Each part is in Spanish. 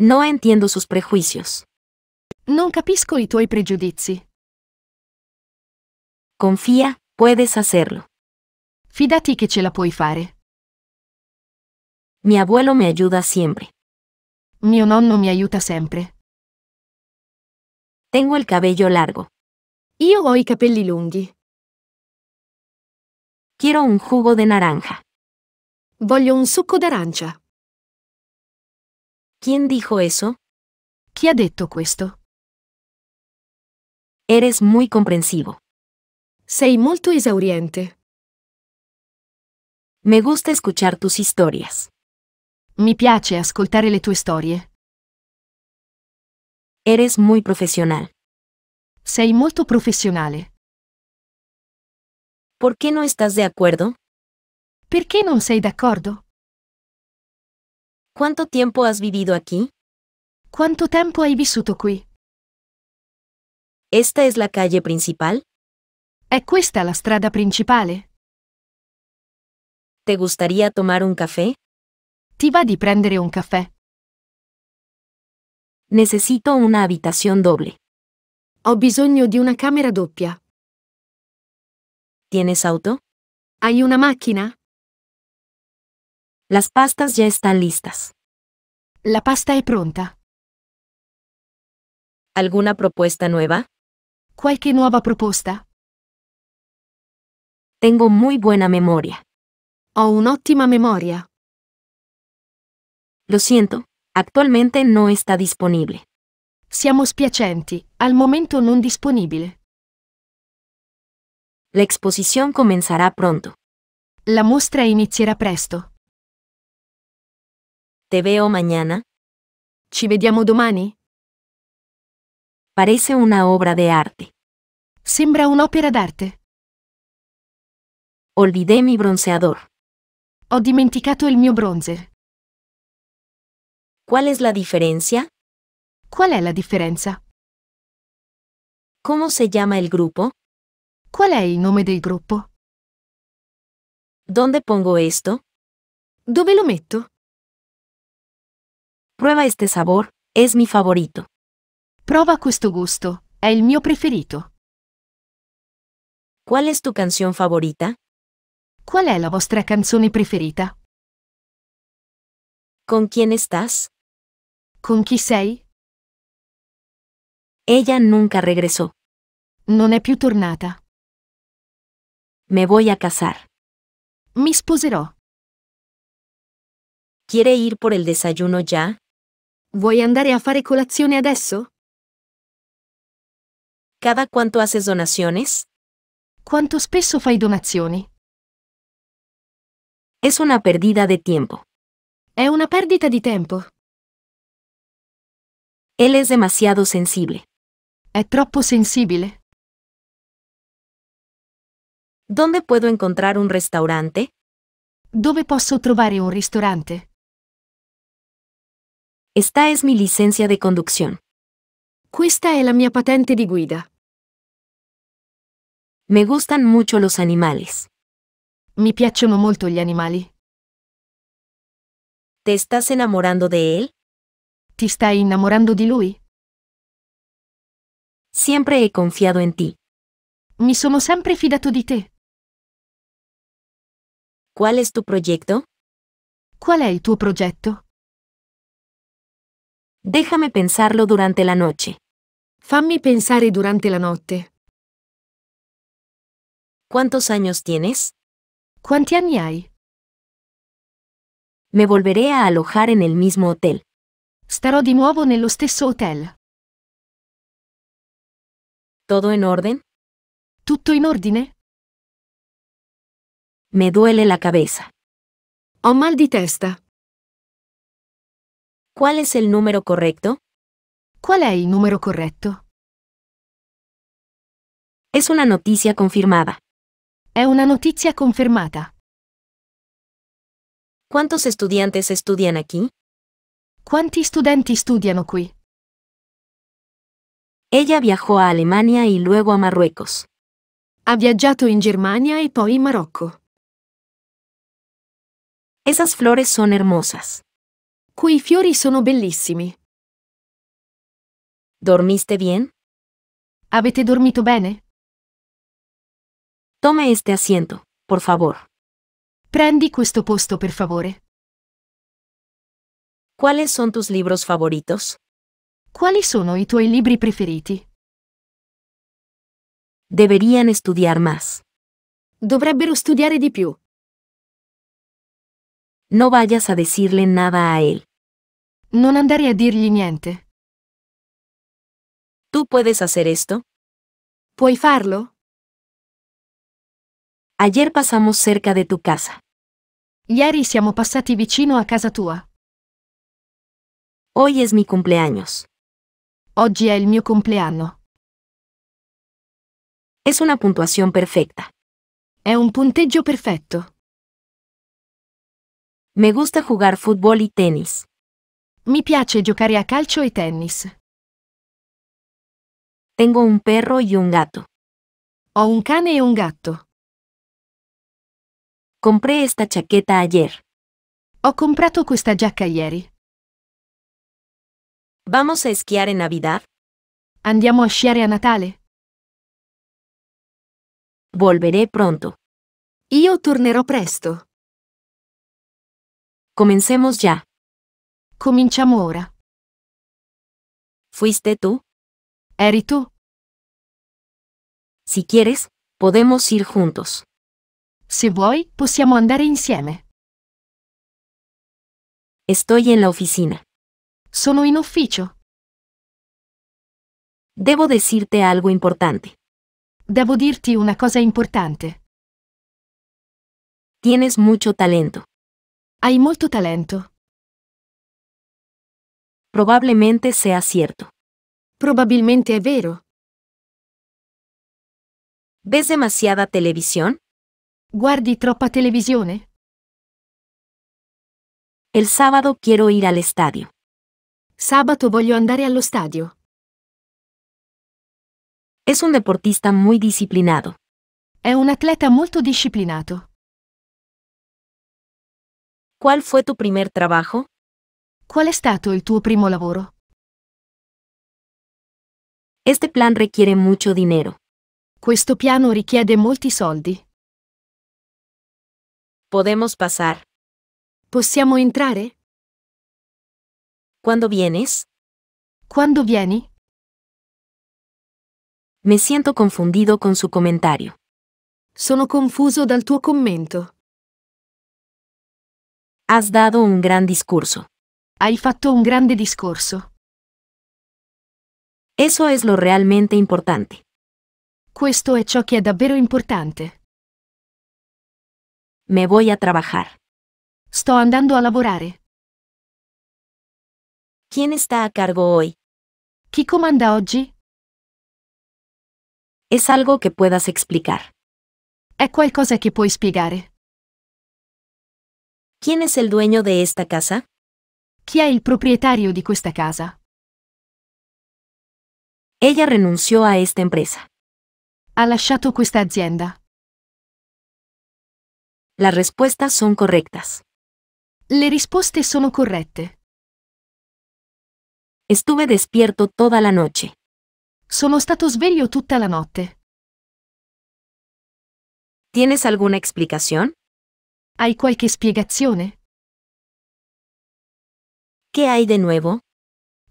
No entiendo sus prejuicios. Non capisco i tuoi pregiudizi. Confía, puedes hacerlo. Fidati che ce la puoi fare. Mi abuelo me ayuda siempre. Mio nonno mi aiuta sempre. Tengo el cabello largo. Io ho i capelli lunghi. Quiero un jugo de naranja. Voglio un succo d'arancia. ¿Quién dijo eso? ¿Quién ha detto questo? Eres muy comprensivo. Sei molto esauriente. Me gusta escuchar tus historias. Mi piace ascoltare le tue storie. Eres muy profesional. Sei molto professionale. ¿Por qué no estás de acuerdo? ¿Por no non sei d'accordo? ¿Cuánto tiempo has vivido aquí? ¿Cuánto tiempo hay vissuto aquí? ¿Esta es la calle principal? ¿Es esta la strada principal? ¿Te gustaría tomar un café? Ti va di prendere un café? Necesito una habitación doble. Ho bisogno di una camera doppia. ¿Tienes auto? ¿Hay una máquina? Las pastas ya están listas. La pasta es pronta. ¿Alguna propuesta nueva? Qualche nueva propuesta? Tengo muy buena memoria. Ho un'ottima memoria. Lo siento, actualmente no está disponible. Siamo spiacenti, al momento non disponibile. La exposición comenzará pronto. La mostra inizierà presto. Te veo mañana? Ci vediamo domani? Parece una obra de arte. Sembra un'opera d'arte. Olvidé mi bronceador. Ho dimenticato il mio bronzer. Qual è la differenza? Qual è la differenza? ¿Cómo se llama il gruppo? Qual è il nome del gruppo? ¿Dónde pongo questo? Dove lo metto? Prueba este sabor, es mi favorito. Prueba questo gusto, è il mio preferito. ¿Cuál es tu canción favorita? ¿Cuál es la vostra canzone preferita? ¿Con quién estás? Con quién sei? Ella nunca regresó. Non è più tornata. Me voy a casar. Mi sposerò. ¿Quiere ir por el desayuno ya? Vuoi andare a fare colazione adesso? Cada quanto haces donaciones? Quanto spesso fai donazioni? Es una perdita di tempo. È una perdita di tempo. Él es demasiado sensibile. È troppo sensibile. ¿Dónde puedo encontrar un restaurante? Dove posso trovare un ristorante? Esta es mi licencia de conducción. Esta es la mia patente de guida. Me gustan mucho los animales. Mi piacciono molto gli animali. ¿Te estás enamorando de él? Ti stai innamorando di lui? Siempre he confiado en ti. Mi sono sempre fidato di te. ¿Cuál es tu proyecto? ¿Cuál es tu proyecto? Déjame pensarlo durante la noche. Fammi pensare durante la notte. ¿Cuántos años tienes? ¿Cuánti anni hai? Me volveré a alojar en el mismo hotel. Starò di nuovo nello stesso hotel. ¿Todo en orden? Tutto in ordine? Me duele la cabeza. Ho mal di testa. ¿Cuál es el número correcto? ¿Cuál es el número correcto? Es una noticia confirmada. Es una noticia confirmada. ¿Cuántos estudiantes estudian aquí? ¿Cuánti studenti studiano qui? Ella viajó a Alemania y luego a Marruecos. Ha viaggiato in Germania y poi in Marocco. Esas flores son hermosas. Quei fiori sono bellissimi. ¿Dormiste bien? Avete dormito bene? Tome este asiento, por favor. Prendi questo posto, per favore. Quali sono tus libros favoritos? Quali sono i tuoi libri preferiti? Deberían studiare más. Dovrebbero studiare di più. No vayas a decirle nada a él. No andare a dirgli niente. ¿Tú puedes hacer esto? ¿Puedes farlo? Ayer pasamos cerca de tu casa. Ieri siamo passati vicino a casa tua. Hoy es mi cumpleaños. Oggi è il mio compleanno. Es una puntuación perfecta. Es un punteggio perfecto. Me gusta jugar fútbol y tenis. Mi piace giocare a calcio e tennis. Tengo un perro e un gatto. Ho un cane e un gatto. Compré esta chaqueta ayer. Ho comprato questa giacca ieri. Vamos a esquiar en Navidad? Andiamo a sciare a Natale. Volveré pronto. Io tornerò presto. Comencemos ya. Cominciamo ahora. ¿Fuiste tú? Eri tú. Si quieres, podemos ir juntos. Si vuoi, possiamo andare insieme. Estoy en la oficina. Sono in ufficio. Debo decirte algo importante. Debo dirti una cosa importante. Tienes mucho talento. Hai mucho talento. Probablemente sea cierto. Probablemente es vero. ¿Ves demasiada televisión? Guardi troppa televisione? El sábado quiero ir al estadio. sábado voglio andare allo stadio. Es un deportista muy disciplinado. Es un atleta molto disciplinato. ¿Cuál fue tu primer trabajo? Qual è stato il tuo primo lavoro? Este plan requiere mucho dinero. Questo piano richiede molti soldi. Podemos pasar. Possiamo entrare? Quando vienes? Quando vieni? Me siento confundido con su comentario. Sono confuso dal tuo commento. Has dado un gran discurso. Hai fatto un grande discorso. Eso es lo realmente importante. Questo è ciò che è davvero importante. Me voy a trabajar. Sto andando a lavorare. ¿Quién está a cargo hoy? Chi comanda oggi? Es algo que puedas explicar. È qualcosa che puoi spiegare. ¿Quién es el dueño de esta casa? Chi è il proprietario di questa casa? Ella renunció a questa impresa. Ha lasciato questa azienda. Le risposte sono corrette. Le risposte sono corrette. Estuve despierto tutta la noche. Sono stato sveglio tutta la notte. ¿Tienes alguna explicación? Hai qualche spiegazione? Che hai di nuovo?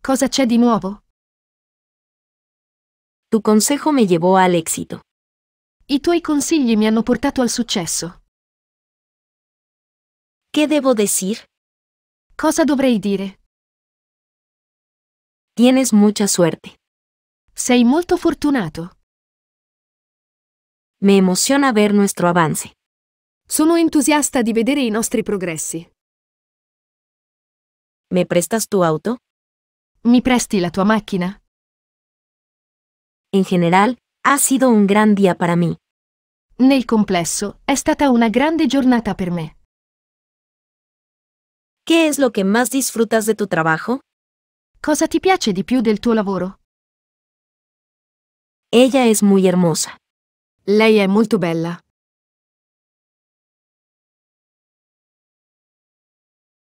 Cosa c'è di nuovo? Tu consejo mi llevò al éxito. I tuoi consigli mi hanno portato al successo. Che devo decir? Cosa dovrei dire? Tienes mucha suerte. Sei molto fortunato. Me emociona ver nuestro avance. Sono entusiasta di vedere i nostri progressi. ¿Me prestas tu auto? ¿Mi presti la tua macchina? En general, ha sido un gran día para mí. Nel complesso, è stata una grande giornata per me. ¿Qué es lo que más disfrutas de tu trabajo? Cosa ti piace di più del tuo lavoro? Ella es muy hermosa. Lei è molto bella.